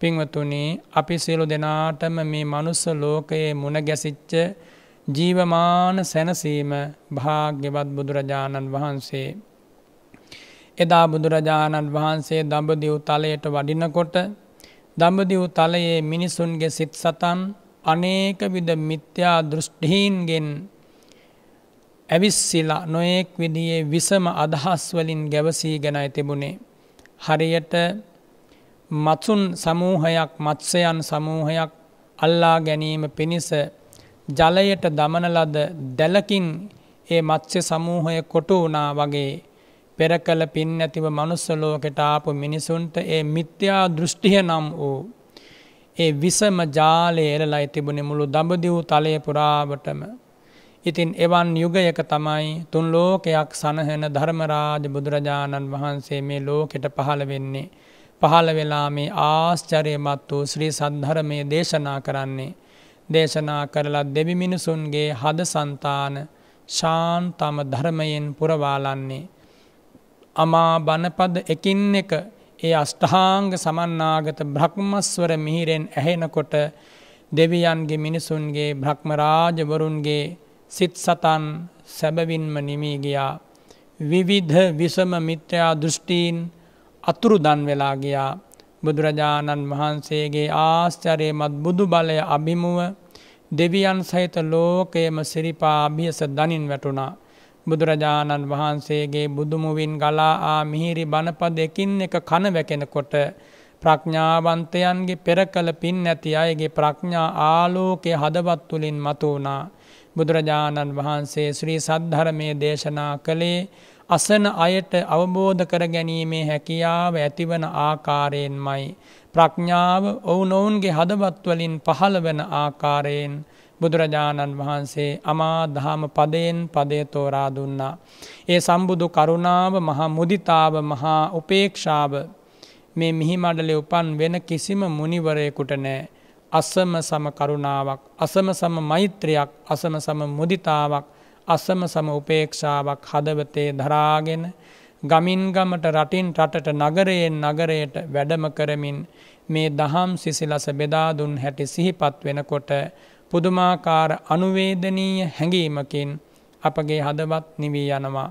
පින්වතුනි අපි සියලු දෙනාටම මේ මනුස්ස ලෝකයේ මුණ ගැසිච්ච ජීවමාන සැනසීම භාග්‍යවත් බුදුරජාණන් වහන්සේ. එදා බුදුරජාණන් වහන්සේ දඹදිව් තලයට වඩිනකොට දඹදිව් තලයේ මිනිසුන්ගේ සිත් සතන් අනේක විද මිත්‍යා දෘෂ්ටිහීන්ගෙන් ඇවිස්සිලා නොයෙක් විදියේ විසම අදහස්වලින් ගැවසී ගැනයි තිබුණේ. හරියට මත්සුන් සමූහයක් මත්සයන් සමූහයක් අල්ලා ගැනීම පිණිස ජලයට දමනලද දැලකින් ඒ මත්ස්‍ය සමූහය කොටු වනා වගේ පෙර කළ පින් නැතිව මනුස්සලෝකට ආපු මිනිසුන්ට ඒ මිත්‍යා දෘෂ්ටිය නම් වූ ඒ විසම ජාලය එලලයි තිබුණ මුළු දඹදිව් තලය පුරාවටම. ඉතින් එවන් යුගයක තමයි තුන් ලෝකයක් සණහෙන ධර්මරාජ බුදුරජාණන් වහන්සේ මේ ලෝකෙට පහළ වෙන්නේ. පහළ වෙලා මේ ආශ්චරයමත් වූ ශ්‍රී සද්ධරමය දේශනා කරන්නේ. දේශනා කරලා දෙවි මිනිසුන්ගේ හද සන්තාන ශාන්තම ධර්මයෙන් පුරවාලන්නේ. අමා බනපද එකින් එක ඒ අෂ්ටහාංග සමන්නාගත බ්‍රහ්මස්වර මිහිරෙන් ඇහෙනකොට දෙවියන්ගේ මිනිසුන්ගේ බ්‍රහ්මරාජවරුන්ගේ සිත් සතන් සැබවින්ම නිමීගියා. විවිධ විසම මිත්‍රයා දෘෂ්ටීන් අතුරු දන් වෙලා ගියා බුදුරජාණන් වහන්සේගේ ආශ්චරයමත් බුදු බලය අභිමුව දෙවියන් සහිත ලෝකයම සිරිපා අභියස දනින් වැටුණා. බුදුරජාණන් වහන්සේගේ බුදුමුවින් ගලා ආ මිහිරි බණපද එකින් එක කන වැකෙනකොට ප්‍රඥාවන්තයන්ගේ පෙර කළ පින් නැති අයගේ ප්‍රඥා ආලෝකය හදවත් තුළින් මතුවුණා. බුදුරජාණන් වහන්සේ ශ්‍රී සද්ධරමය දේශනා කළේ අසන අයට අවබෝධ කර ගැනීමේ හැකියාව ඇතිවන ආකාරයෙන්මයි. ප්‍රඥාව ඔවුනොවුන්ගේ හදවත්වලින් පහළවන ආකාරයෙන් බුදුරජාණන් වහන්සේ අමාදහම පදයෙන් පදය තෝරා දුන්නා. ඒ සම්බුදු කරුණාව මහා මුදිතාව මහා උපේක්ෂාව මේ මිහිමඩලි උපන් වෙන කිසිම මුනිවරයෙකුට නෑ. අසම සම කරුණාවක් අසම සම මෛත්‍රයක් අසම සම මුදිතාවක් අසම සම උපේක්ෂාවක් හදවතේ දරාගෙන ගමින් ගමට රටින් රටට නගරයෙන් නගරයට වැඩම කරමින් මේ දහම් සිසිලස බෙදා දුන් හැටි සිහිපත් වෙනකොට පුදුමාකාර අනුවේදනීය හැඟීමකින් අපගේ හදවත් නිවී යනවා.